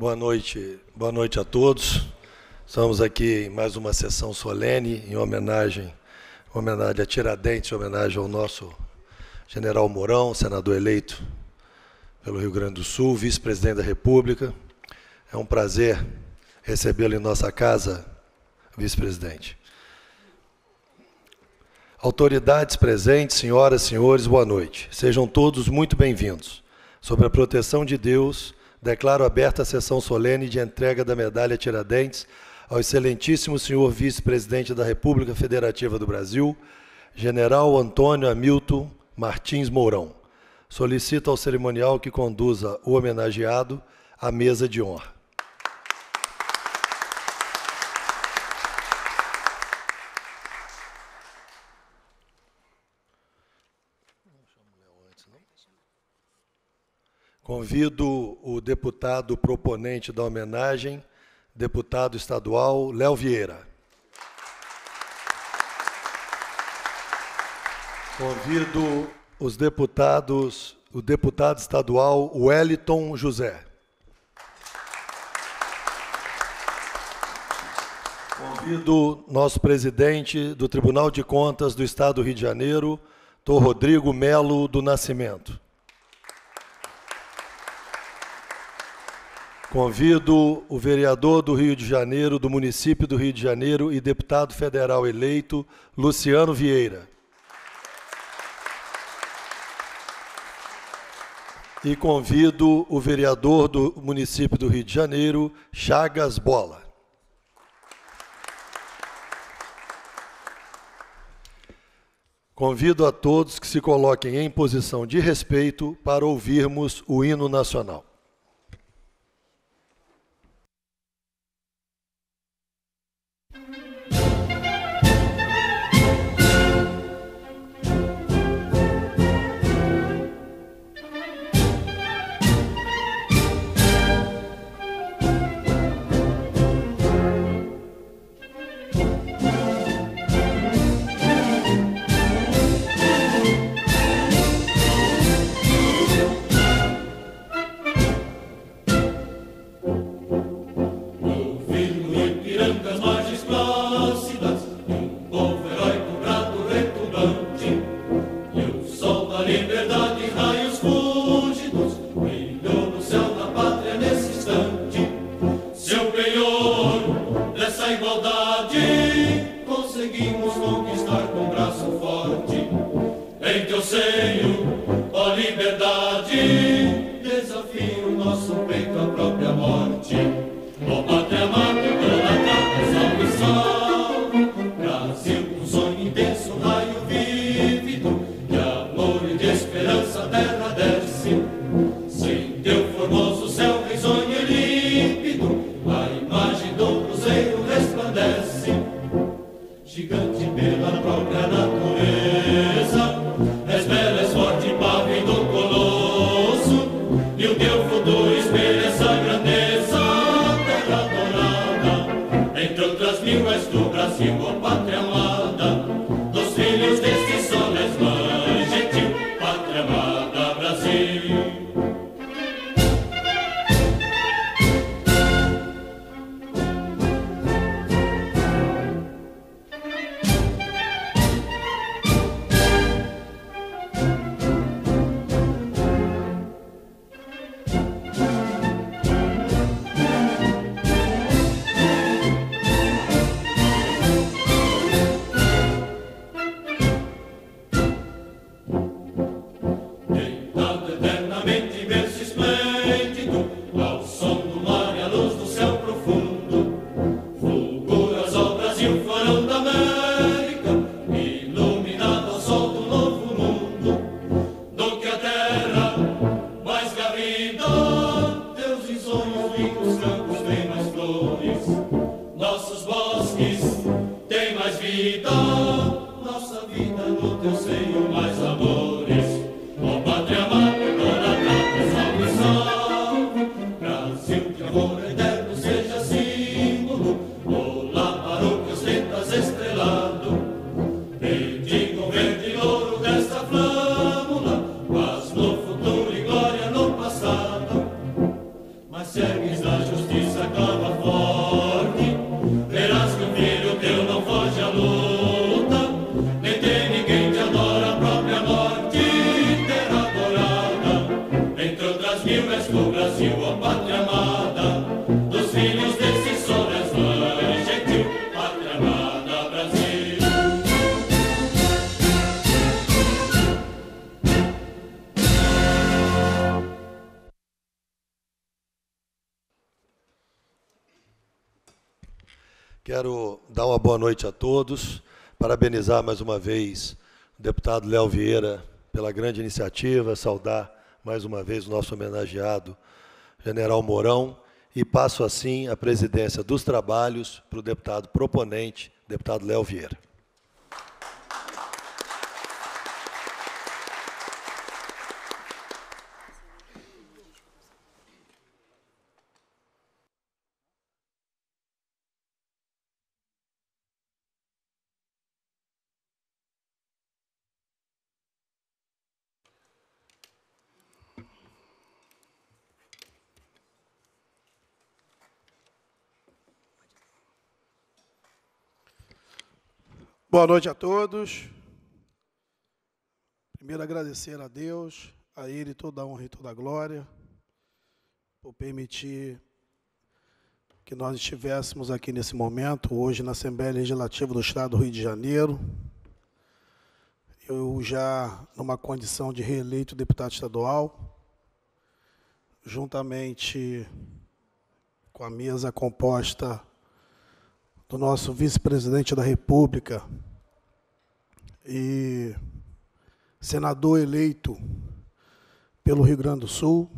Boa noite, boa noite a todos. Estamos aqui em mais uma sessão solene em homenagem, homenagem a Tiradentes, em homenagem ao nosso General Mourão, senador eleito pelo Rio Grande do Sul, vice-presidente da República. É um prazer recebê-lo em nossa casa, vice-presidente. Autoridades presentes, senhoras, e senhores, boa noite. Sejam todos muito bem-vindos. Sobre a proteção de Deus, declaro aberta a sessão solene de entrega da medalha Tiradentes ao excelentíssimo senhor vice-presidente da República Federativa do Brasil, General Antônio Hamilton Martins Mourão. Solicito ao cerimonial que conduza o homenageado à mesa de honra. Convido o deputado proponente da homenagem, deputado estadual Léo Vieira. Convido os deputados, o deputado estadual Wellington José. Convido nosso presidente do Tribunal de Contas do Estado do Rio de Janeiro, Dr. Rodrigo Melo do Nascimento. Convido o vereador do Rio de Janeiro, do município do Rio de Janeiro e deputado federal eleito, Luciano Vieira. E convido o vereador do município do Rio de Janeiro, Chagas Bola. Convido a todos que se coloquem em posição de respeito para ouvirmos o hino nacional. braço forte em teu seio, ó liberdade, desafio o nosso peito à própria morte, ó todos. Parabenizar mais uma vez o deputado Léo Vieira pela grande iniciativa, saudar mais uma vez o nosso homenageado General Mourão e passo assim a presidência dos trabalhos para o deputado proponente, deputado Léo Vieira. Boa noite a todos. Primeiro, agradecer a Deus, a Ele toda a honra e toda a glória, por permitir que nós estivéssemos aqui nesse momento, hoje, na Assembleia Legislativa do Estado do Rio de Janeiro. Eu já, numa condição de reeleito deputado estadual, juntamente com a mesa composta do nosso vice-presidente da República e senador eleito pelo Rio Grande do Sul.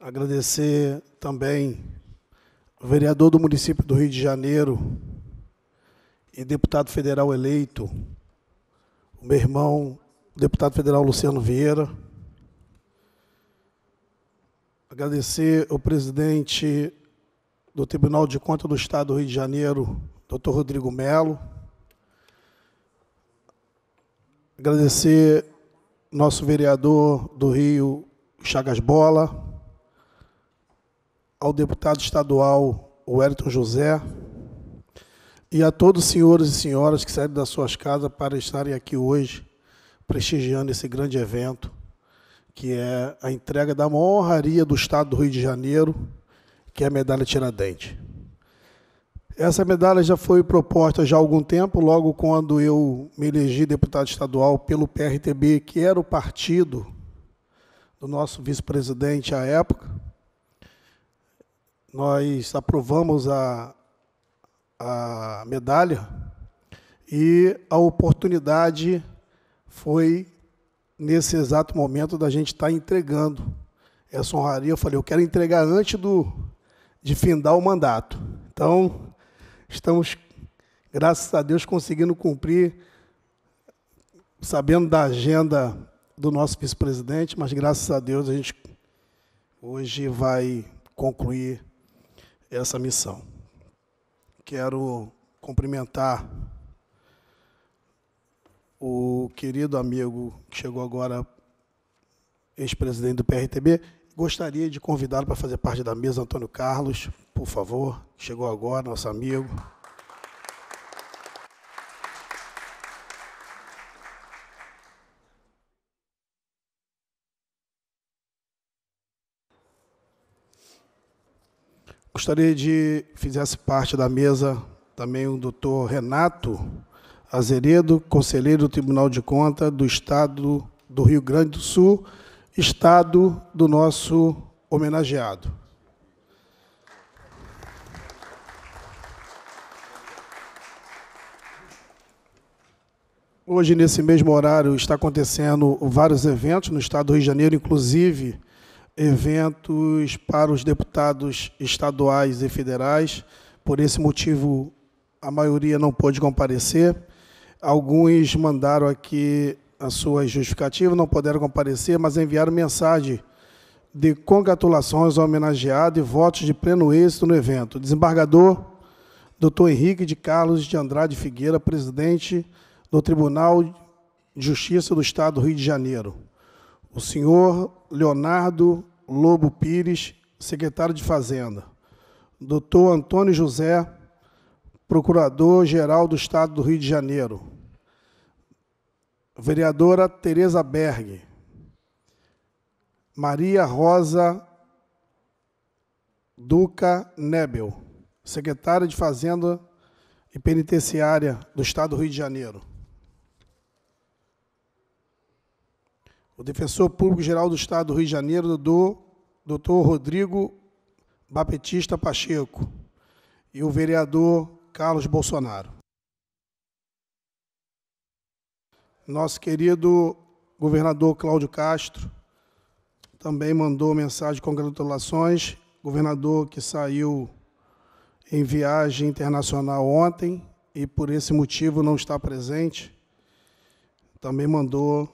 Agradecer também o vereador do município do Rio de Janeiro e deputado federal eleito, o meu irmão, o deputado federal Luciano Vieira. Agradecer o presidente do Tribunal de Contas do Estado do Rio de Janeiro, Dr. Rodrigo Melo. Agradecer nosso vereador do Rio, Chagas Bola, ao deputado estadual Wellington José e a todos os senhores e senhoras que saíram das suas casas para estarem aqui hoje prestigiando esse grande evento, que é a entrega da maior honraria do Estado do Rio de Janeiro, que é a medalha Tiradentes. Essa medalha já foi proposta já há algum tempo, logo quando eu me elegi deputado estadual pelo PRTB, que era o partido do nosso vice-presidente à época. Nós aprovamos a, a medalha e a oportunidade foi nesse exato momento da gente estar entregando essa honraria. Eu falei, eu quero entregar antes do de findar o mandato. Então, estamos, graças a Deus, conseguindo cumprir, sabendo da agenda do nosso vice-presidente, mas graças a Deus a gente hoje vai concluir essa missão. Quero cumprimentar o querido amigo que chegou agora, ex-presidente do PRTB, Gostaria de convidá-lo para fazer parte da mesa, Antônio Carlos, por favor. Chegou agora, nosso amigo. Gostaria de fizesse parte da mesa também o doutor Renato Azeredo, conselheiro do Tribunal de Contas do Estado do Rio Grande do Sul, estado do nosso homenageado. Hoje, nesse mesmo horário, está acontecendo vários eventos no estado do Rio de Janeiro, inclusive eventos para os deputados estaduais e federais. Por esse motivo, a maioria não pôde comparecer. Alguns mandaram aqui a sua justificativa, não puderam comparecer, mas enviaram mensagem de congratulações ao homenageado e votos de pleno êxito no evento. Desembargador doutor Henrique de Carlos de Andrade Figueira, presidente do Tribunal de Justiça do Estado do Rio de Janeiro. O senhor Leonardo Lobo Pires, secretário de Fazenda. doutor Antônio José, procurador-geral do Estado do Rio de Janeiro Vereadora Tereza Berg. Maria Rosa Duca Nebel, secretária de Fazenda e Penitenciária do Estado do Rio de Janeiro. O defensor público-geral do Estado do Rio de Janeiro, do Dr. Rodrigo Baptista Pacheco, e o vereador Carlos Bolsonaro. Nosso querido governador Cláudio Castro também mandou mensagem de congratulações. Governador que saiu em viagem internacional ontem e por esse motivo não está presente, também mandou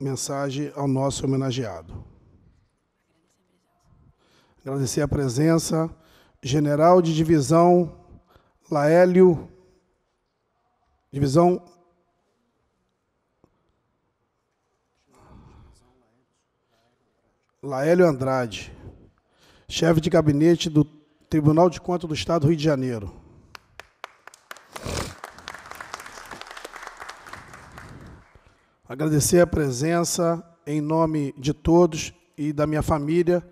mensagem ao nosso homenageado. Agradecer a presença, General de Divisão Laélio, Divisão Laélio Andrade, chefe de gabinete do Tribunal de Contas do Estado do Rio de Janeiro. Agradecer a presença em nome de todos e da minha família,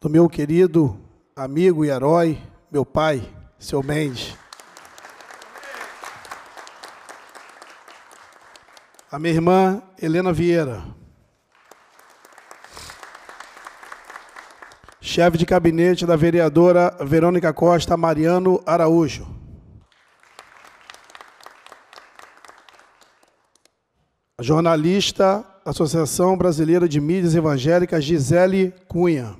do meu querido amigo e herói, meu pai, seu Mendes. A minha irmã Helena Vieira. chefe de gabinete da vereadora Verônica Costa Mariano Araújo. A jornalista Associação Brasileira de Mídias Evangélicas Gisele Cunha.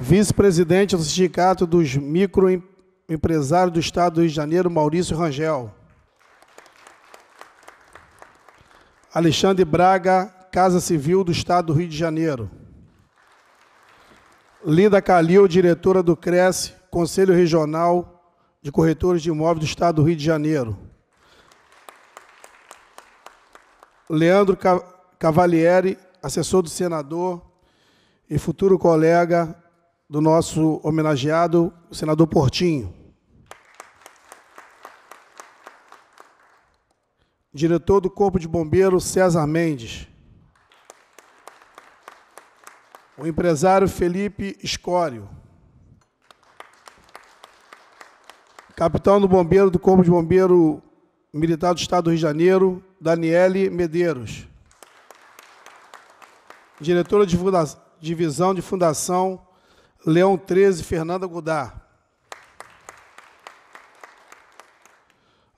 Vice-presidente do Sindicato dos Microempresários do Estado do Rio de Janeiro, Maurício Rangel. Alexandre Braga Casa Civil do Estado do Rio de Janeiro. Linda Calil, diretora do Cresce, Conselho Regional de Corretores de Imóveis do Estado do Rio de Janeiro. Leandro Cavalieri, assessor do senador e futuro colega do nosso homenageado, o senador Portinho. Diretor do Corpo de Bombeiros, César Mendes o empresário Felipe Escório, capitão do Bombeiro do Corpo de Bombeiro Militar do Estado do Rio de Janeiro, Daniele Medeiros, diretora de Divisão de Fundação Leão 13, Fernanda Godá,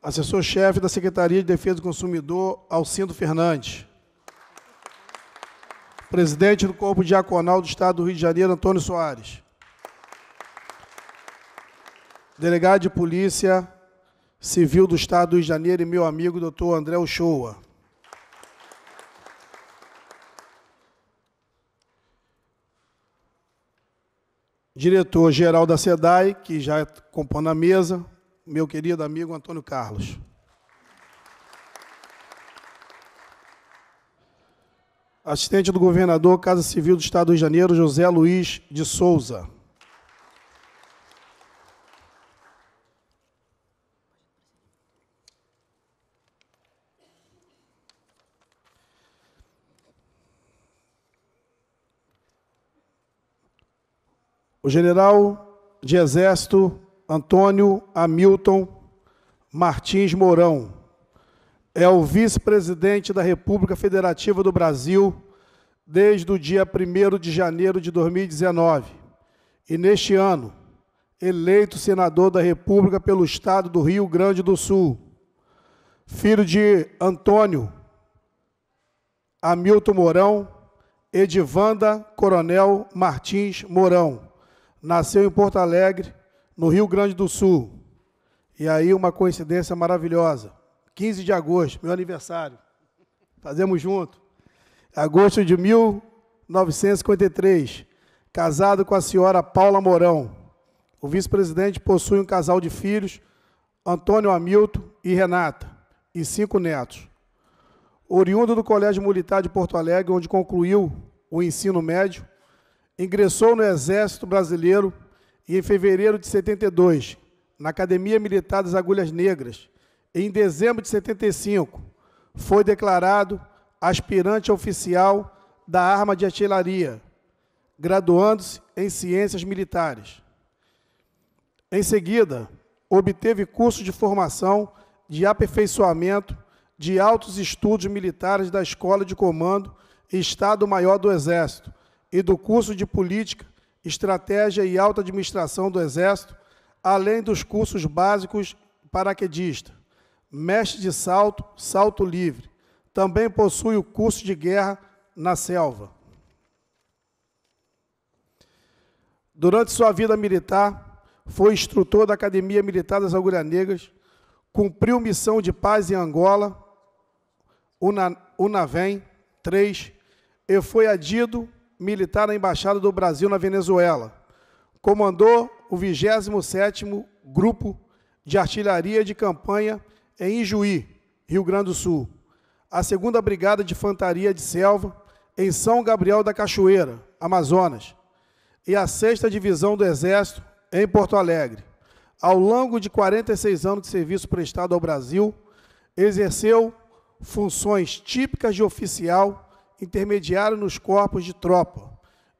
assessor-chefe da Secretaria de Defesa do Consumidor, Alcindo Fernandes, Presidente do Corpo Diaconal do Estado do Rio de Janeiro, Antônio Soares. Delegado de Polícia Civil do Estado do Rio de Janeiro e meu amigo, doutor André Uchoa. Diretor-geral da SEDAI, que já compõe na mesa, meu querido amigo Antônio Carlos. Assistente do Governador, Casa Civil do Estado do Rio de Janeiro, José Luiz de Souza. O general de Exército Antônio Hamilton Martins Mourão é o vice-presidente da República Federativa do Brasil desde o dia 1 de janeiro de 2019 e, neste ano, eleito senador da República pelo Estado do Rio Grande do Sul. Filho de Antônio Hamilton Mourão, Edivanda Coronel Martins Mourão. Nasceu em Porto Alegre, no Rio Grande do Sul. E aí uma coincidência maravilhosa. 15 de agosto, meu aniversário. Fazemos junto. Agosto de 1953, casado com a senhora Paula Mourão. O vice-presidente possui um casal de filhos, Antônio Hamilton e Renata, e cinco netos. Oriundo do Colégio Militar de Porto Alegre, onde concluiu o ensino médio, ingressou no Exército Brasileiro e, em fevereiro de 72, na Academia Militar das Agulhas Negras, em dezembro de 75, foi declarado aspirante oficial da arma de artilharia, graduando-se em ciências militares. Em seguida, obteve curso de formação de aperfeiçoamento de altos estudos militares da Escola de Comando e Estado-Maior do Exército e do curso de Política, Estratégia e Alta Administração do Exército, além dos cursos básicos paraquedista mestre de salto, salto livre. Também possui o curso de guerra na selva. Durante sua vida militar, foi instrutor da Academia Militar das Agulhas Negras, cumpriu missão de paz em Angola, Una, Unavem 3, e foi adido militar na Embaixada do Brasil na Venezuela. Comandou o 27º Grupo de Artilharia de Campanha em Ijuí, Rio Grande do Sul. A 2 Brigada de Infantaria de Selva, em São Gabriel da Cachoeira, Amazonas. E a 6 Divisão do Exército, em Porto Alegre. Ao longo de 46 anos de serviço prestado ao Brasil, exerceu funções típicas de oficial intermediário nos corpos de tropa,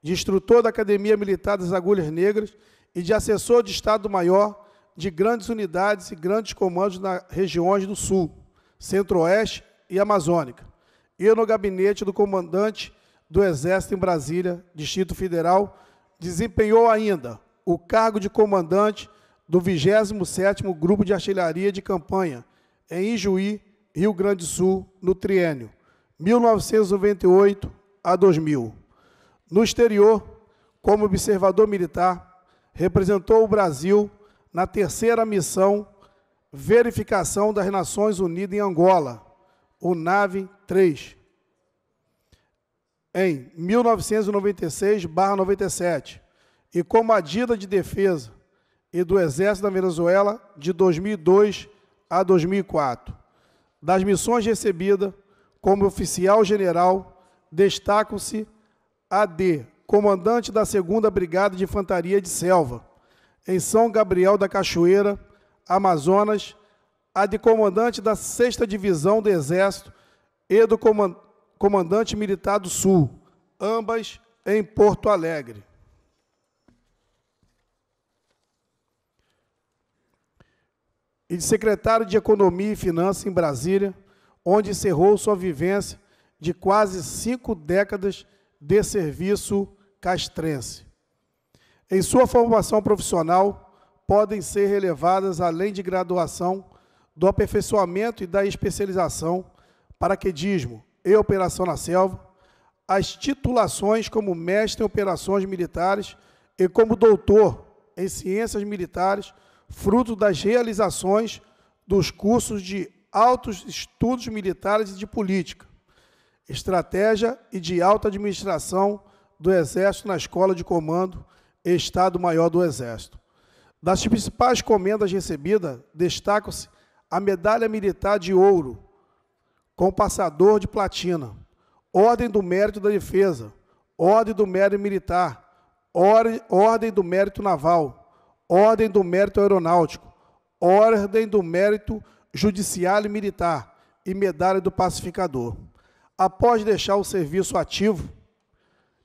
de instrutor da Academia Militar das Agulhas Negras e de assessor de Estado-Maior de grandes unidades e grandes comandos nas regiões do Sul, Centro-Oeste e Amazônica, e no gabinete do comandante do Exército em Brasília, Distrito Federal, desempenhou ainda o cargo de comandante do 27º Grupo de Artilharia de Campanha, em Ijuí, Rio Grande do Sul, no triênio 1998 a 2000. No exterior, como observador militar, representou o Brasil na terceira missão Verificação das Nações Unidas em Angola, o NAVE 3, em 1996-97, e como adida de defesa e do Exército da Venezuela de 2002 a 2004. Das missões recebidas como oficial-general, destacam-se a de comandante da 2 Brigada de Infantaria de Selva, em São Gabriel da Cachoeira, Amazonas, a de comandante da 6 Divisão do Exército e do comandante militar do Sul, ambas em Porto Alegre. E de secretário de Economia e Finanças em Brasília, onde encerrou sua vivência de quase cinco décadas de serviço castrense em sua formação profissional podem ser relevadas além de graduação do aperfeiçoamento e da especialização, paraquedismo e operação na selva, as titulações como mestre em operações militares e como doutor em ciências militares, fruto das realizações dos cursos de altos estudos militares e de política, estratégia e de alta administração do Exército na Escola de Comando Estado-Maior do Exército. Das principais comendas recebidas, destacam-se a Medalha Militar de Ouro, com passador de platina, Ordem do Mérito da Defesa, Ordem do Mérito Militar, Ordem do Mérito Naval, Ordem do Mérito Aeronáutico, Ordem do Mérito Judiciário Militar e Medalha do Pacificador. Após deixar o serviço ativo,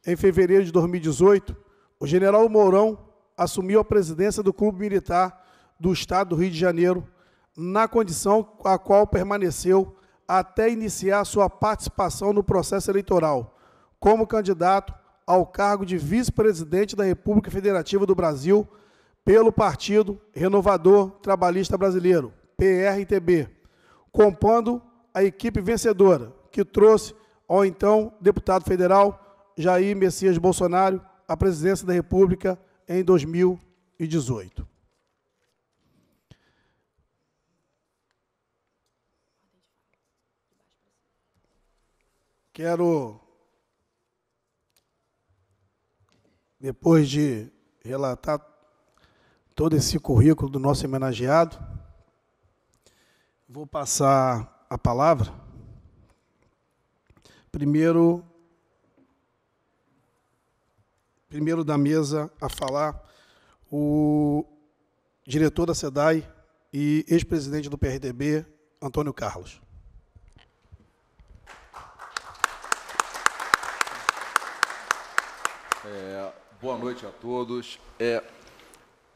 em fevereiro de 2018, o general Mourão assumiu a presidência do Clube Militar do Estado do Rio de Janeiro, na condição a qual permaneceu até iniciar sua participação no processo eleitoral, como candidato ao cargo de vice-presidente da República Federativa do Brasil pelo Partido Renovador Trabalhista Brasileiro, PRTB, compondo a equipe vencedora, que trouxe ao então deputado federal Jair Messias Bolsonaro à presidência da República em 2018. Quero, depois de relatar todo esse currículo do nosso homenageado, vou passar a palavra primeiro primeiro da mesa a falar o diretor da SEDAI e ex-presidente do PRDB, Antônio Carlos. É, boa noite a todos. É,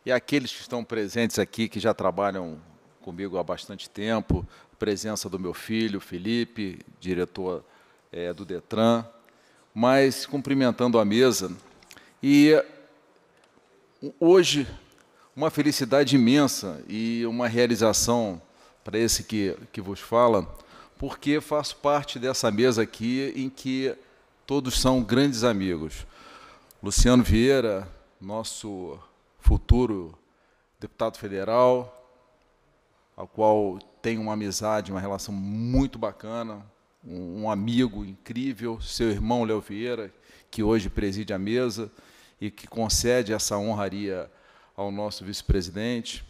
e aqueles que estão presentes aqui, que já trabalham comigo há bastante tempo, presença do meu filho, Felipe, diretor é, do DETRAN, mas cumprimentando a mesa, e hoje, uma felicidade imensa e uma realização para esse que, que vos fala, porque faço parte dessa mesa aqui em que todos são grandes amigos. Luciano Vieira, nosso futuro deputado federal, ao qual tenho uma amizade, uma relação muito bacana, um, um amigo incrível, seu irmão Léo Vieira, que hoje preside a mesa e que concede essa honraria ao nosso vice-presidente,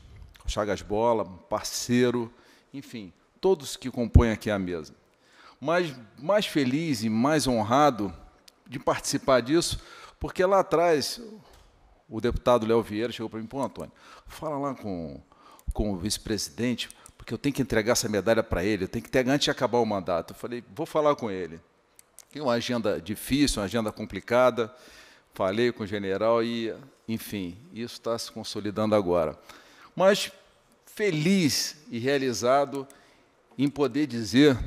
Chagas Bola, parceiro, enfim, todos que compõem aqui a mesa. Mas mais feliz e mais honrado de participar disso, porque lá atrás o deputado Léo Vieira chegou para mim, pô, Antônio, fala lá com, com o vice-presidente, porque eu tenho que entregar essa medalha para ele, eu tenho que ter antes de acabar o mandato. Eu falei, vou falar com ele. Tem uma agenda difícil, uma agenda complicada. Falei com o general e, enfim, isso está se consolidando agora. Mas feliz e realizado em poder dizer,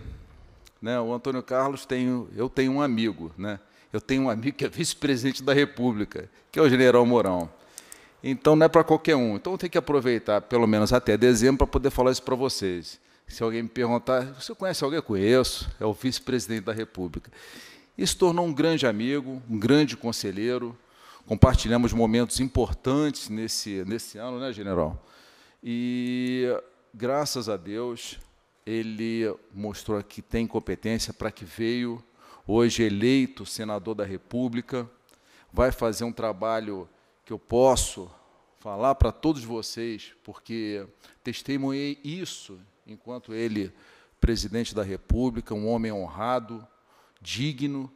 né, o Antônio Carlos tem, eu tenho um amigo, né? Eu tenho um amigo que é vice-presidente da República, que é o General Mourão. Então não é para qualquer um. Então tem que aproveitar pelo menos até dezembro para poder falar isso para vocês. Se alguém me perguntar, você conhece alguém? Eu conheço, é o vice-presidente da República. E se tornou um grande amigo, um grande conselheiro. Compartilhamos momentos importantes nesse, nesse ano, né, general? E, graças a Deus, ele mostrou que tem competência para que veio, hoje eleito senador da República, vai fazer um trabalho que eu posso falar para todos vocês, porque testemunhei isso enquanto ele, presidente da República, um homem honrado, digno,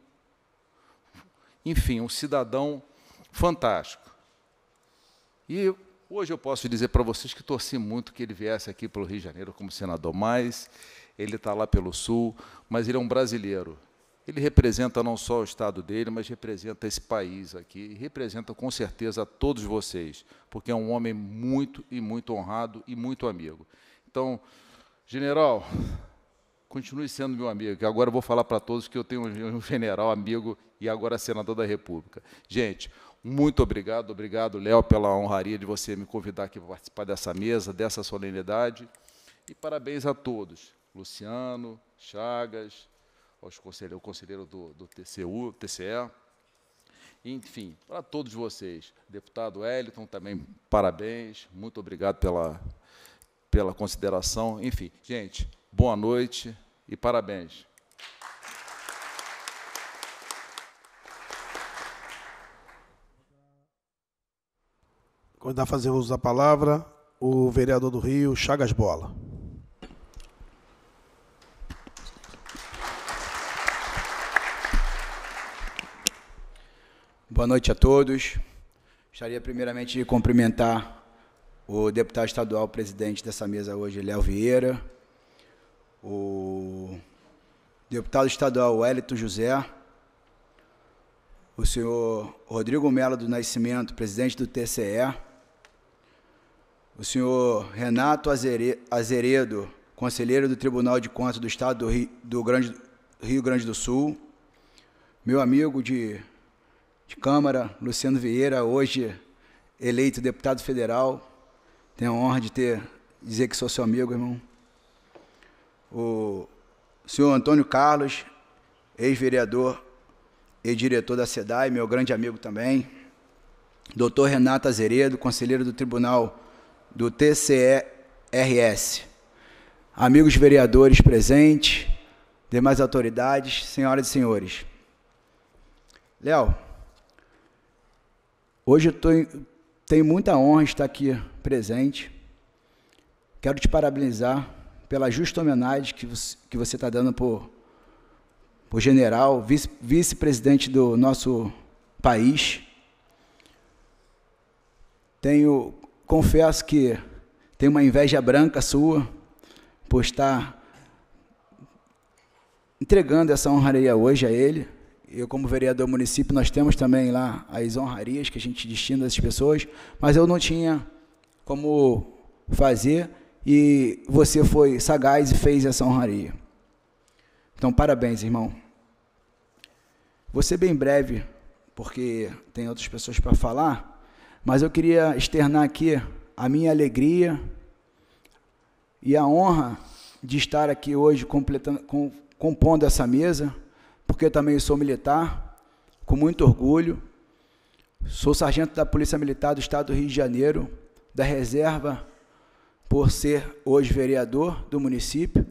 enfim, um cidadão fantástico. E hoje eu posso dizer para vocês que torci muito que ele viesse aqui pelo Rio de Janeiro como senador, mas ele está lá pelo Sul, mas ele é um brasileiro. Ele representa não só o estado dele, mas representa esse país aqui, representa com certeza a todos vocês, porque é um homem muito e muito honrado e muito amigo. Então, General, continue sendo meu amigo, que agora eu vou falar para todos que eu tenho um general amigo e agora senador da República. Gente, muito obrigado, obrigado, Léo, pela honraria de você me convidar aqui para participar dessa mesa, dessa solenidade. E parabéns a todos, Luciano, Chagas, aos o conselheiro do, do TCU, TCE, enfim, para todos vocês. Deputado Eliton, também parabéns, muito obrigado pela pela consideração. Enfim, gente, boa noite e parabéns. Convidar a fazer uso da palavra o vereador do Rio, Chagas Bola. Boa noite a todos. Gostaria primeiramente de cumprimentar o deputado estadual presidente dessa mesa hoje, Léo Vieira, o deputado estadual Wellington José, o senhor Rodrigo Mello do Nascimento, presidente do TCE, o senhor Renato Azeredo, conselheiro do Tribunal de Contas do Estado do Rio, do Grande, Rio Grande do Sul, meu amigo de, de Câmara, Luciano Vieira, hoje eleito deputado federal, tenho a honra de ter, dizer que sou seu amigo, irmão. O senhor Antônio Carlos, ex-vereador e diretor da SEDAI, meu grande amigo também. Doutor Renato Azeredo, conselheiro do Tribunal do TCERS. Amigos vereadores presentes, demais autoridades, senhoras e senhores. Léo, hoje eu estou tenho muita honra estar aqui presente. Quero te parabenizar pela justa homenagem que você está dando por, por general, vice, vice-presidente do nosso país. Tenho, confesso que tenho uma inveja branca sua por estar entregando essa honraria hoje a ele eu como vereador do município, nós temos também lá as honrarias que a gente destina às pessoas, mas eu não tinha como fazer e você foi sagaz e fez essa honraria. Então, parabéns, irmão. Você bem breve, porque tem outras pessoas para falar, mas eu queria externar aqui a minha alegria e a honra de estar aqui hoje completando, com, compondo essa mesa porque eu também sou militar, com muito orgulho. Sou sargento da Polícia Militar do Estado do Rio de Janeiro, da reserva, por ser hoje vereador do município.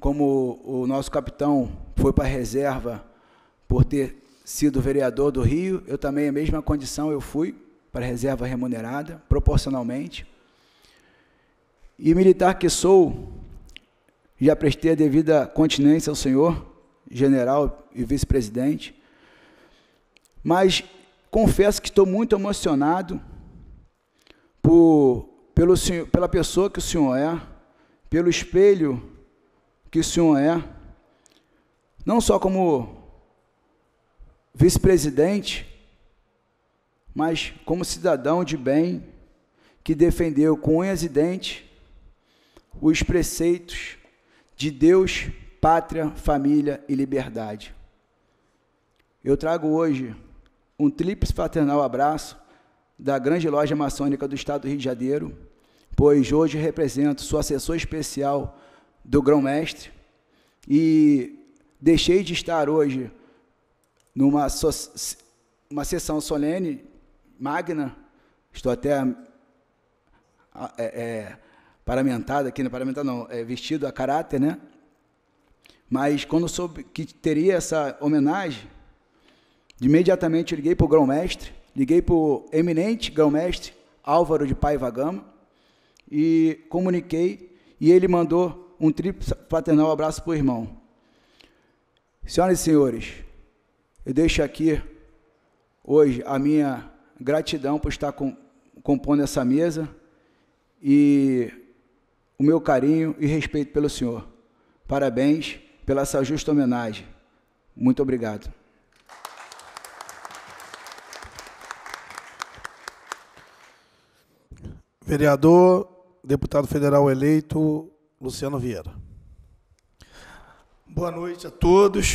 Como o nosso capitão foi para a reserva por ter sido vereador do Rio, eu também, a mesma condição, eu fui para a reserva remunerada, proporcionalmente. E militar que sou, já prestei a devida continência ao Senhor general e vice-presidente. Mas confesso que estou muito emocionado por, pelo, pela pessoa que o senhor é, pelo espelho que o senhor é, não só como vice-presidente, mas como cidadão de bem que defendeu com unhas e dentes os preceitos de Deus pátria, família e liberdade. Eu trago hoje um tríplice fraternal abraço da grande loja maçônica do Estado do Rio de Janeiro, pois hoje represento sua assessor especial do grão-mestre e deixei de estar hoje numa so uma sessão solene, magna, estou até ah, é, é, paramentado aqui, não paramentado não, é, vestido a caráter, né? Mas quando soube que teria essa homenagem, imediatamente liguei para o grão-mestre, liguei para o eminente grão-mestre Álvaro de Paiva Gama e comuniquei e ele mandou um triplo paternal abraço para o irmão. Senhoras e senhores, eu deixo aqui hoje a minha gratidão por estar com, compondo essa mesa e o meu carinho e respeito pelo senhor. Parabéns pela essa justa homenagem. Muito obrigado. Vereador, deputado federal eleito, Luciano Vieira. Boa noite a todos.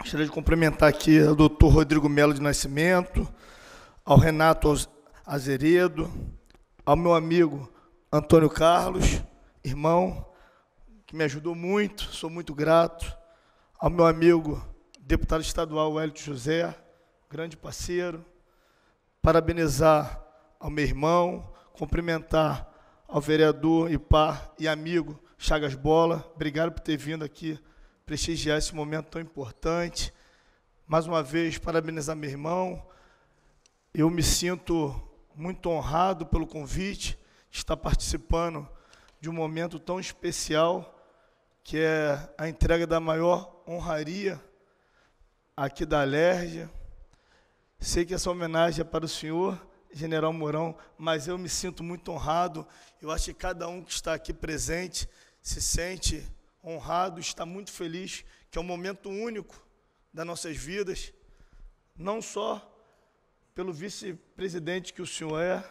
Gostaria de cumprimentar aqui o doutor Rodrigo Melo de Nascimento, ao Renato Azeredo, ao meu amigo Antônio Carlos, irmão, que me ajudou muito, sou muito grato, ao meu amigo deputado estadual Hélio José, grande parceiro, parabenizar ao meu irmão, cumprimentar ao vereador e par e amigo Chagas Bola, obrigado por ter vindo aqui prestigiar esse momento tão importante. Mais uma vez, parabenizar meu irmão. Eu me sinto muito honrado pelo convite, de estar participando de um momento tão especial que é a entrega da maior honraria aqui da Alerj. Sei que essa homenagem é para o senhor, General Mourão, mas eu me sinto muito honrado. Eu acho que cada um que está aqui presente se sente honrado, está muito feliz, que é um momento único das nossas vidas, não só pelo vice-presidente que o senhor é,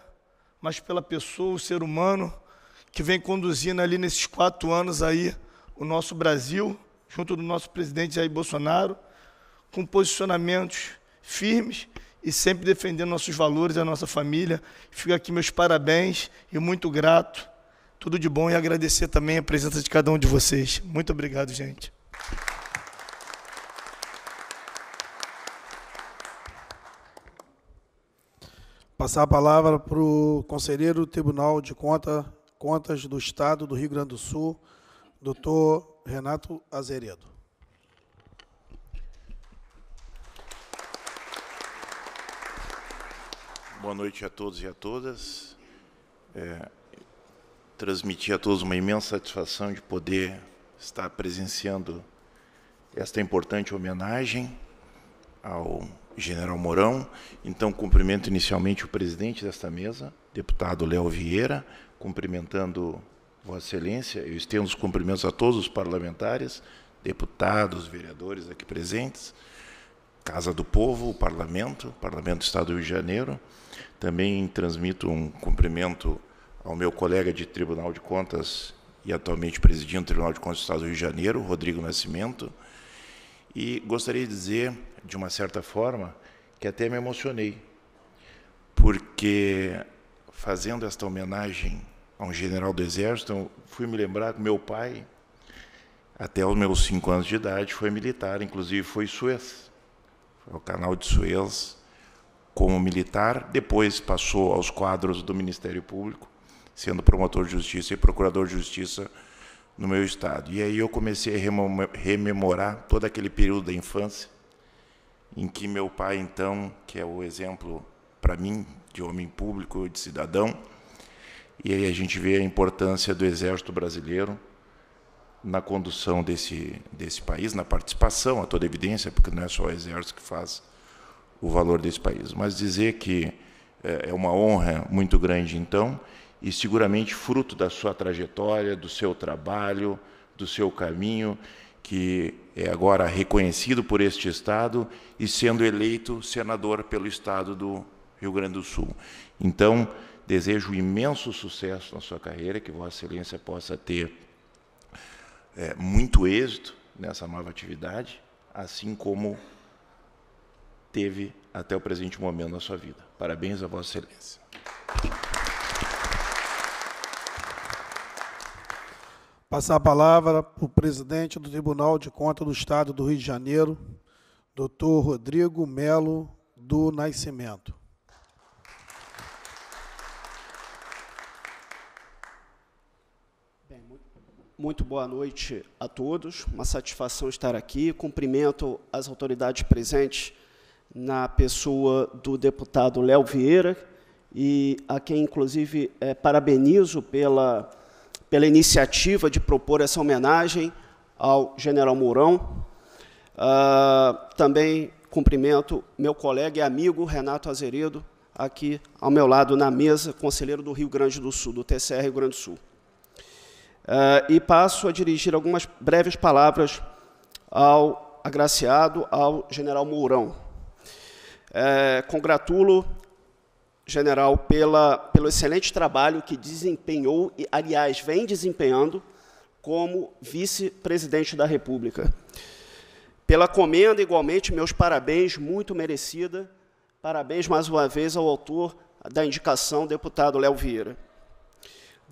mas pela pessoa, o ser humano que vem conduzindo ali nesses quatro anos aí o nosso Brasil, junto do nosso presidente Jair Bolsonaro, com posicionamentos firmes e sempre defendendo nossos valores, e a nossa família. Fico aqui meus parabéns e muito grato. Tudo de bom e agradecer também a presença de cada um de vocês. Muito obrigado, gente. Passar a palavra para o conselheiro do Tribunal de Conta, Contas do Estado do Rio Grande do Sul, Doutor Renato Azeredo. Boa noite a todos e a todas. É, transmitir a todos uma imensa satisfação de poder estar presenciando esta importante homenagem ao general Mourão. Então, cumprimento inicialmente o presidente desta mesa, deputado Léo Vieira, cumprimentando Vossa Excelência, eu estendo os cumprimentos a todos os parlamentares, deputados, vereadores aqui presentes, Casa do Povo, o Parlamento, Parlamento do Estado do Rio de Janeiro. Também transmito um cumprimento ao meu colega de Tribunal de Contas e atualmente presidindo o Tribunal de Contas do Estado do Rio de Janeiro, Rodrigo Nascimento. E gostaria de dizer, de uma certa forma, que até me emocionei, porque fazendo esta homenagem a um general do exército. Então, fui me lembrar que meu pai, até os meus cinco anos de idade, foi militar, inclusive foi Suez, foi ao canal de Suez como militar, depois passou aos quadros do Ministério Público, sendo promotor de justiça e procurador de justiça no meu estado. E aí eu comecei a rememorar todo aquele período da infância em que meu pai, então, que é o exemplo para mim de homem público, de cidadão, e aí a gente vê a importância do Exército Brasileiro na condução desse, desse país, na participação, a toda evidência, porque não é só o Exército que faz o valor desse país. Mas dizer que é, é uma honra muito grande, então, e seguramente fruto da sua trajetória, do seu trabalho, do seu caminho, que é agora reconhecido por este Estado e sendo eleito senador pelo Estado do Rio Grande do Sul. Então, Desejo imenso sucesso na sua carreira, que Vossa Excelência possa ter é, muito êxito nessa nova atividade, assim como teve até o presente momento na sua vida. Parabéns a Vossa Excelência. Passar a palavra para o presidente do Tribunal de Contas do Estado do Rio de Janeiro, doutor Rodrigo Melo do Nascimento. Muito boa noite a todos. Uma satisfação estar aqui. Cumprimento as autoridades presentes na pessoa do deputado Léo Vieira e a quem inclusive é, parabenizo pela pela iniciativa de propor essa homenagem ao General Mourão. Uh, também cumprimento meu colega e amigo Renato Azeredo, aqui ao meu lado na mesa, conselheiro do Rio Grande do Sul, do TCR Rio Grande do Sul. Uh, e passo a dirigir algumas breves palavras ao agraciado, ao general Mourão. É, congratulo, general, pela, pelo excelente trabalho que desempenhou, e, aliás, vem desempenhando, como vice-presidente da República. Pela comenda, igualmente, meus parabéns, muito merecida. Parabéns mais uma vez ao autor da indicação, deputado Léo Vieira.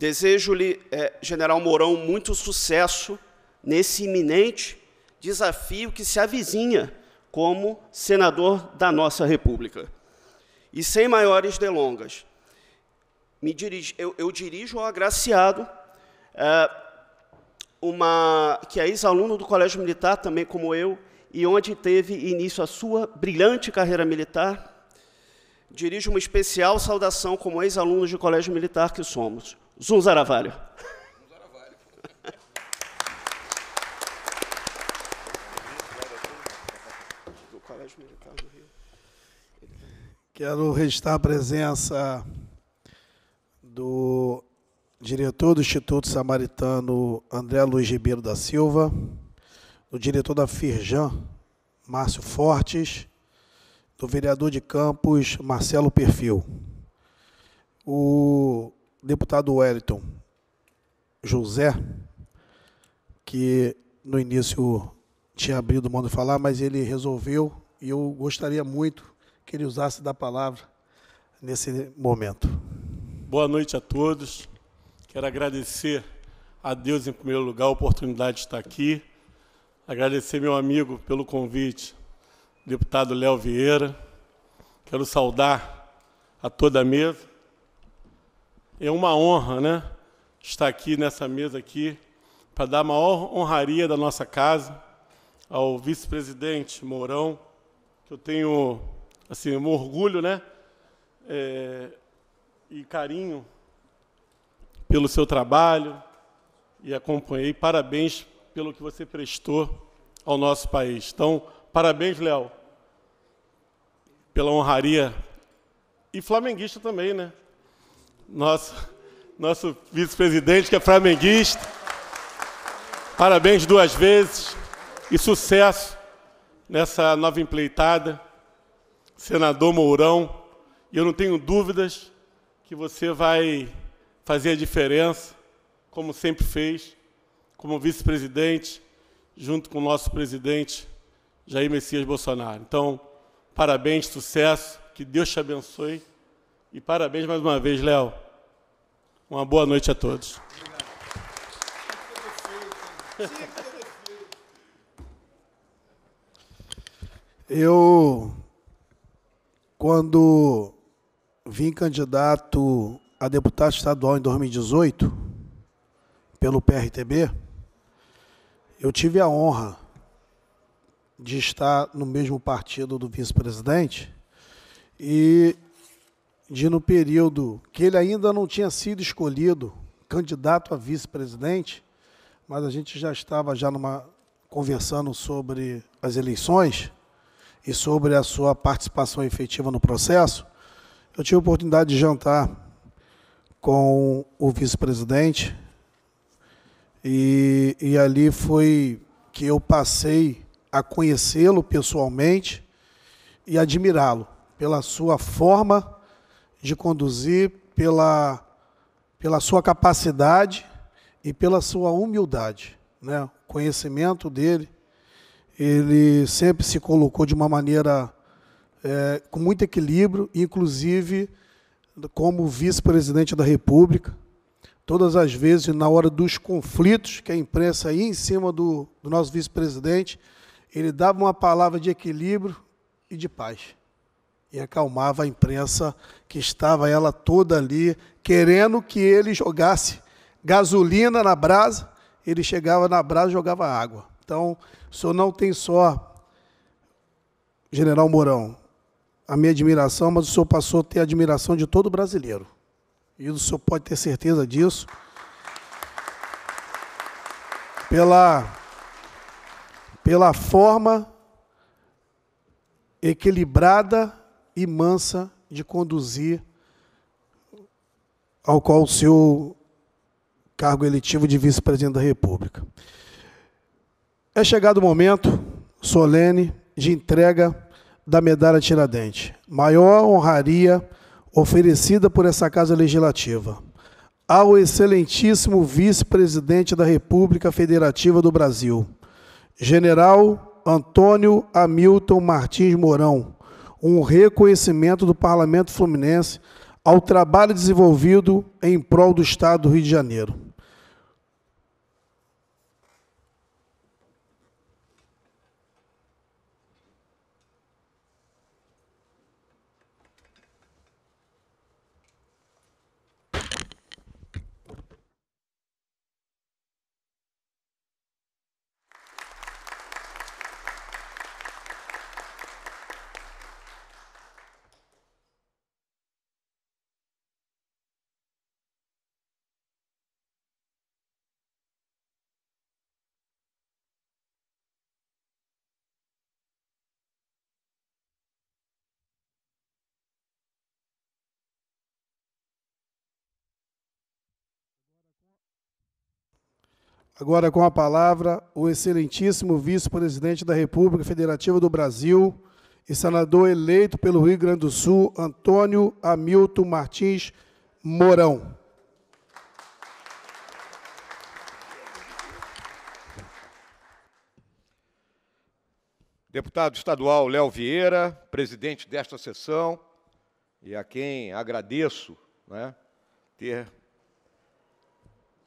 Desejo-lhe, é, general Mourão, muito sucesso nesse iminente desafio que se avizinha como senador da nossa República. E sem maiores delongas, dirijo, eu, eu, dirijo ao agraciado, é, uma, que é ex-aluno do Colégio Militar, também como eu, e onde teve início a sua brilhante carreira militar. Dirijo uma especial saudação como ex-alunos de Colégio Militar que somos. Zum Zaravalho. Quero registrar a presença do diretor do Instituto Samaritano, André Luiz Ribeiro da Silva, do diretor da Firjan, Márcio Fortes, do vereador de Campos, Marcelo Perfil. O deputado Wellington José, que no início tinha abrido mão de falar, mas ele resolveu e eu gostaria muito que ele usasse da palavra nesse momento. Boa noite a todos. Quero agradecer a Deus, em primeiro lugar, a oportunidade de estar aqui. Agradecer meu amigo pelo convite, deputado Léo Vieira. Quero saudar a toda a mesa é uma honra, né? Estar aqui nessa mesa aqui para dar a maior honraria da nossa casa ao vice-presidente Mourão, que eu tenho assim um orgulho, né? É, e carinho pelo seu trabalho e acompanhei. Parabéns pelo que você prestou ao nosso país. Então, parabéns, Léo, pela honraria. E flamenguista também, né? nosso, nosso vice-presidente, que é flamenguista. Parabéns duas vezes e sucesso nessa nova empleitada, senador Mourão. E eu não tenho dúvidas que você vai fazer a diferença, como sempre fez, como vice-presidente, junto com o nosso presidente Jair Messias Bolsonaro. Então, parabéns, sucesso, que Deus te abençoe. E parabéns mais uma vez, Léo. Uma boa noite a todos. Eu, quando vim candidato a deputado estadual em 2018, pelo PRTB, eu tive a honra de estar no mesmo partido do vice-presidente e de, no período que ele ainda não tinha sido escolhido candidato a vice-presidente, mas a gente já estava já numa, conversando sobre as eleições e sobre a sua participação efetiva no processo, eu tive a oportunidade de jantar com o vice-presidente e, e ali foi que eu passei a conhecê-lo pessoalmente e admirá-lo pela sua forma de conduzir pela, pela sua capacidade e pela sua humildade. Né? O conhecimento dele, ele sempre se colocou de uma maneira é, com muito equilíbrio, inclusive como vice-presidente da República. Todas as vezes, na hora dos conflitos, que a imprensa ia em cima do, do nosso vice-presidente, ele dava uma palavra de equilíbrio e de paz e acalmava a imprensa que estava ela toda ali, querendo que ele jogasse gasolina na brasa, ele chegava na brasa e jogava água. Então, o senhor não tem só, General Mourão, a minha admiração, mas o senhor passou a ter a admiração de todo brasileiro. E o senhor pode ter certeza disso. Pela, pela forma equilibrada e mansa de conduzir, ao qual o seu cargo eletivo de vice-presidente da República. É chegado o momento solene de entrega da medalha Tiradentes, maior honraria oferecida por essa Casa Legislativa ao excelentíssimo vice-presidente da República Federativa do Brasil, General Antônio Hamilton Martins Mourão, um reconhecimento do Parlamento Fluminense ao trabalho desenvolvido em prol do Estado do Rio de Janeiro. Agora, com a palavra, o excelentíssimo vice-presidente da República Federativa do Brasil e senador eleito pelo Rio Grande do Sul, Antônio Hamilton Martins Mourão. Deputado estadual Léo Vieira, presidente desta sessão, e a quem agradeço né, ter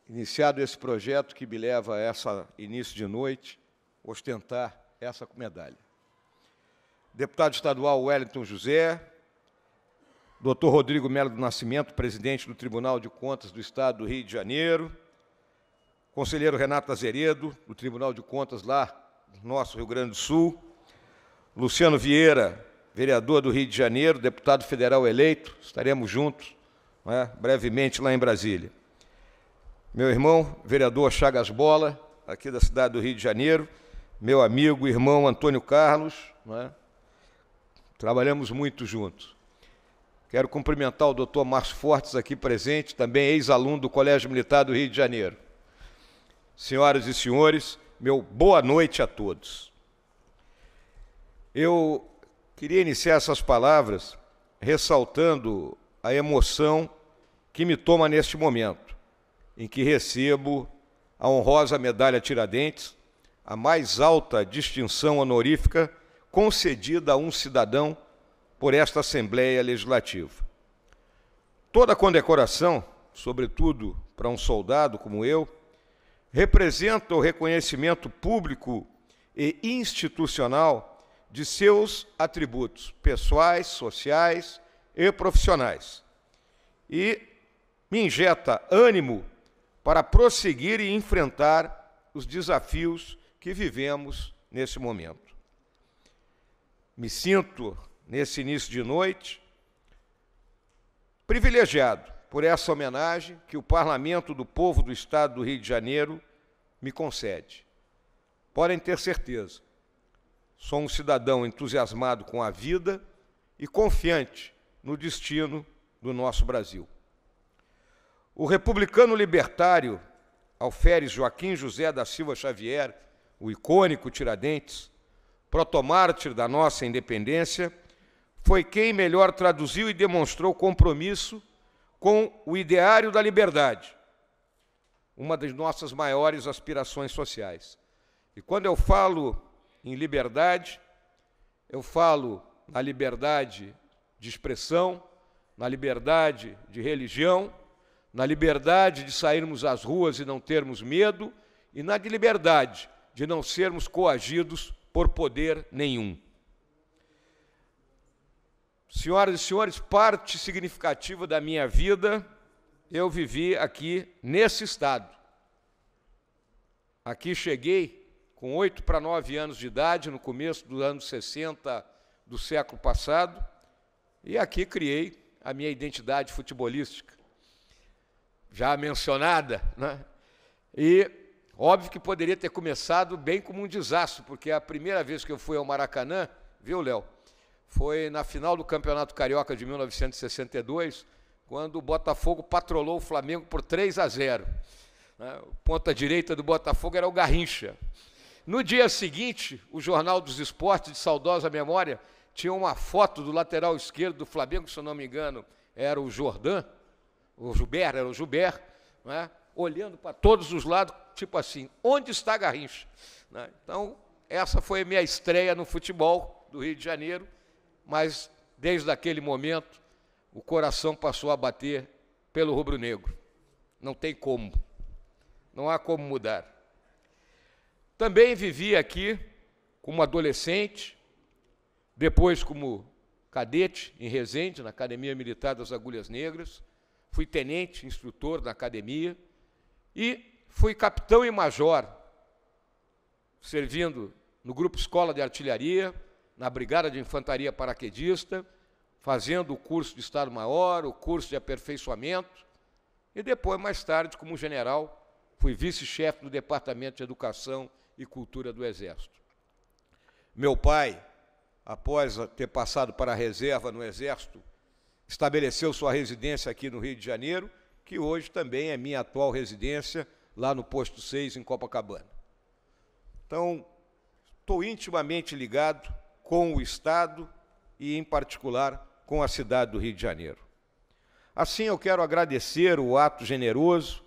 iniciado esse projeto que me leva a esse início de noite, ostentar essa medalha. Deputado estadual Wellington José, doutor Rodrigo Melo do Nascimento, presidente do Tribunal de Contas do Estado do Rio de Janeiro, conselheiro Renato Azeredo, do Tribunal de Contas lá nosso Rio Grande do Sul, Luciano Vieira, vereador do Rio de Janeiro, deputado federal eleito, estaremos juntos é? brevemente lá em Brasília meu irmão, vereador Chagas Bola, aqui da cidade do Rio de Janeiro, meu amigo, irmão Antônio Carlos, né? trabalhamos muito juntos. Quero cumprimentar o doutor Márcio Fortes, aqui presente, também ex-aluno do Colégio Militar do Rio de Janeiro. Senhoras e senhores, meu boa noite a todos. Eu queria iniciar essas palavras ressaltando a emoção que me toma neste momento em que recebo a honrosa medalha Tiradentes, a mais alta distinção honorífica concedida a um cidadão por esta Assembleia Legislativa. Toda condecoração, sobretudo para um soldado como eu, representa o reconhecimento público e institucional de seus atributos pessoais, sociais e profissionais. E me injeta ânimo para prosseguir e enfrentar os desafios que vivemos nesse momento. Me sinto, nesse início de noite, privilegiado por essa homenagem que o Parlamento do Povo do Estado do Rio de Janeiro me concede. Podem ter certeza, sou um cidadão entusiasmado com a vida e confiante no destino do nosso Brasil. O republicano libertário Alferes Joaquim José da Silva Xavier, o icônico Tiradentes, protomártir da nossa independência, foi quem melhor traduziu e demonstrou compromisso com o ideário da liberdade, uma das nossas maiores aspirações sociais. E quando eu falo em liberdade, eu falo na liberdade de expressão, na liberdade de religião, na liberdade de sairmos às ruas e não termos medo, e na liberdade de não sermos coagidos por poder nenhum. Senhoras e senhores, parte significativa da minha vida eu vivi aqui nesse estado. Aqui cheguei com oito para nove anos de idade, no começo dos anos 60 do século passado, e aqui criei a minha identidade futebolística já mencionada, né? e óbvio que poderia ter começado bem como um desastre, porque a primeira vez que eu fui ao Maracanã, viu, Léo? Foi na final do Campeonato Carioca de 1962, quando o Botafogo patrolou o Flamengo por 3 a 0. Né? O ponta direita do Botafogo era o Garrincha. No dia seguinte, o Jornal dos Esportes, de saudosa memória, tinha uma foto do lateral esquerdo do Flamengo, se eu não me engano, era o Jordan, o Gilberto, era o Gilberto, né? olhando para todos os lados, tipo assim, onde está Garrincha? Né? Então, essa foi a minha estreia no futebol do Rio de Janeiro, mas desde aquele momento o coração passou a bater pelo rubro-negro. Não tem como. Não há como mudar. Também vivi aqui como adolescente, depois como cadete em Resende, na Academia Militar das Agulhas Negras, fui tenente, instrutor da academia, e fui capitão e major, servindo no Grupo Escola de Artilharia, na Brigada de Infantaria Paraquedista, fazendo o curso de Estado-Maior, o curso de aperfeiçoamento, e depois, mais tarde, como general, fui vice-chefe do Departamento de Educação e Cultura do Exército. Meu pai, após ter passado para a reserva no Exército estabeleceu sua residência aqui no Rio de Janeiro, que hoje também é minha atual residência, lá no posto 6, em Copacabana. Então, estou intimamente ligado com o Estado e, em particular, com a cidade do Rio de Janeiro. Assim, eu quero agradecer o ato generoso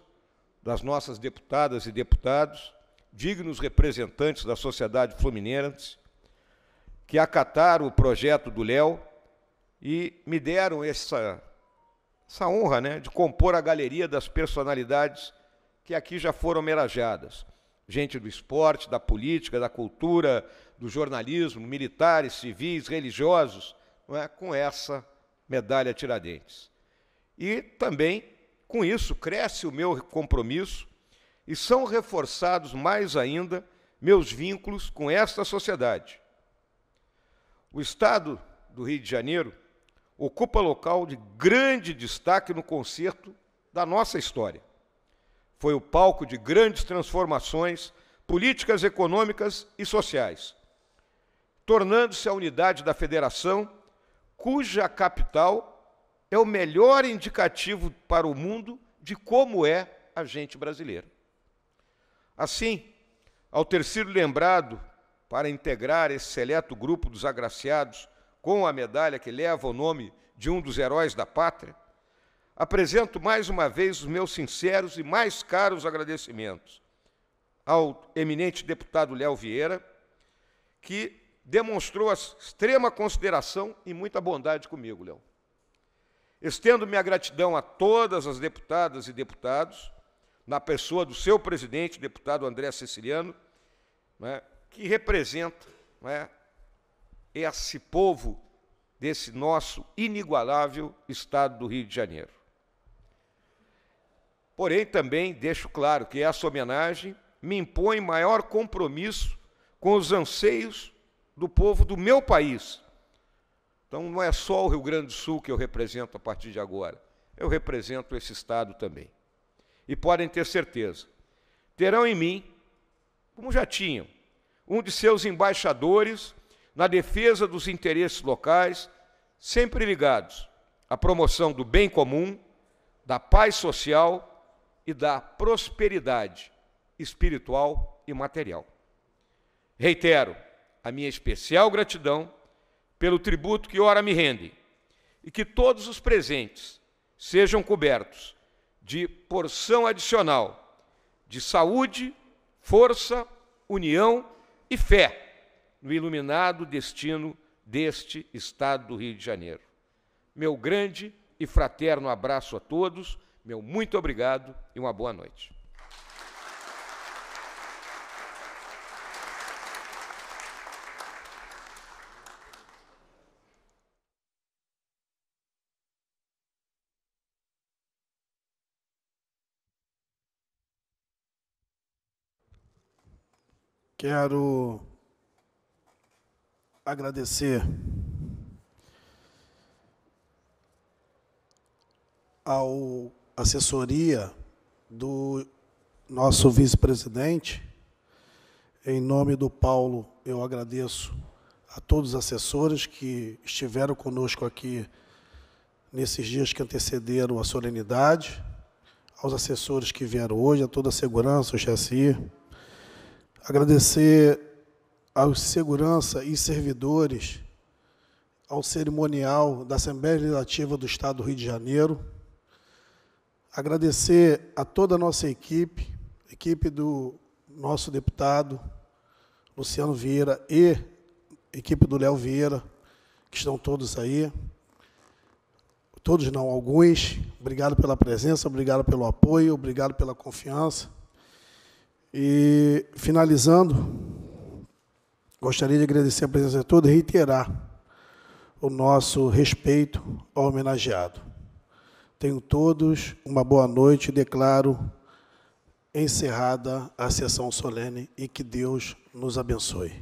das nossas deputadas e deputados, dignos representantes da sociedade fluminense, que acataram o projeto do Léo e me deram essa, essa honra né, de compor a galeria das personalidades que aqui já foram homenageadas. Gente do esporte, da política, da cultura, do jornalismo, militares, civis, religiosos, não é? com essa medalha Tiradentes. E também, com isso, cresce o meu compromisso e são reforçados mais ainda meus vínculos com esta sociedade. O Estado do Rio de Janeiro ocupa local de grande destaque no concerto da nossa história. Foi o palco de grandes transformações políticas, econômicas e sociais, tornando-se a unidade da federação, cuja capital é o melhor indicativo para o mundo de como é a gente brasileira. Assim, ao ter sido lembrado para integrar esse seleto grupo dos agraciados com a medalha que leva o nome de um dos heróis da pátria, apresento mais uma vez os meus sinceros e mais caros agradecimentos ao eminente deputado Léo Vieira, que demonstrou a extrema consideração e muita bondade comigo, Léo. Estendo minha gratidão a todas as deputadas e deputados, na pessoa do seu presidente, deputado André Ceciliano né, que representa né, esse povo desse nosso inigualável estado do Rio de Janeiro. Porém, também deixo claro que essa homenagem me impõe maior compromisso com os anseios do povo do meu país. Então, não é só o Rio Grande do Sul que eu represento a partir de agora, eu represento esse estado também. E podem ter certeza, terão em mim, como já tinham, um de seus embaixadores na defesa dos interesses locais, sempre ligados à promoção do bem comum, da paz social e da prosperidade espiritual e material. Reitero a minha especial gratidão pelo tributo que ora me rendem e que todos os presentes sejam cobertos de porção adicional de saúde, força, união e fé no iluminado destino deste estado do Rio de Janeiro. Meu grande e fraterno abraço a todos, meu muito obrigado e uma boa noite. Quero agradecer ao assessoria do nosso vice-presidente. Em nome do Paulo, eu agradeço a todos os assessores que estiveram conosco aqui nesses dias que antecederam a solenidade, aos assessores que vieram hoje, a toda a segurança, o chassi. Agradecer aos segurança e servidores, ao cerimonial da Assembleia Legislativa do Estado do Rio de Janeiro. Agradecer a toda a nossa equipe, equipe do nosso deputado Luciano Vieira e equipe do Léo Vieira, que estão todos aí. Todos não, alguns. Obrigado pela presença, obrigado pelo apoio, obrigado pela confiança. E finalizando, Gostaria de agradecer a presença de todos e reiterar o nosso respeito ao homenageado. Tenho todos uma boa noite e declaro encerrada a sessão solene e que Deus nos abençoe.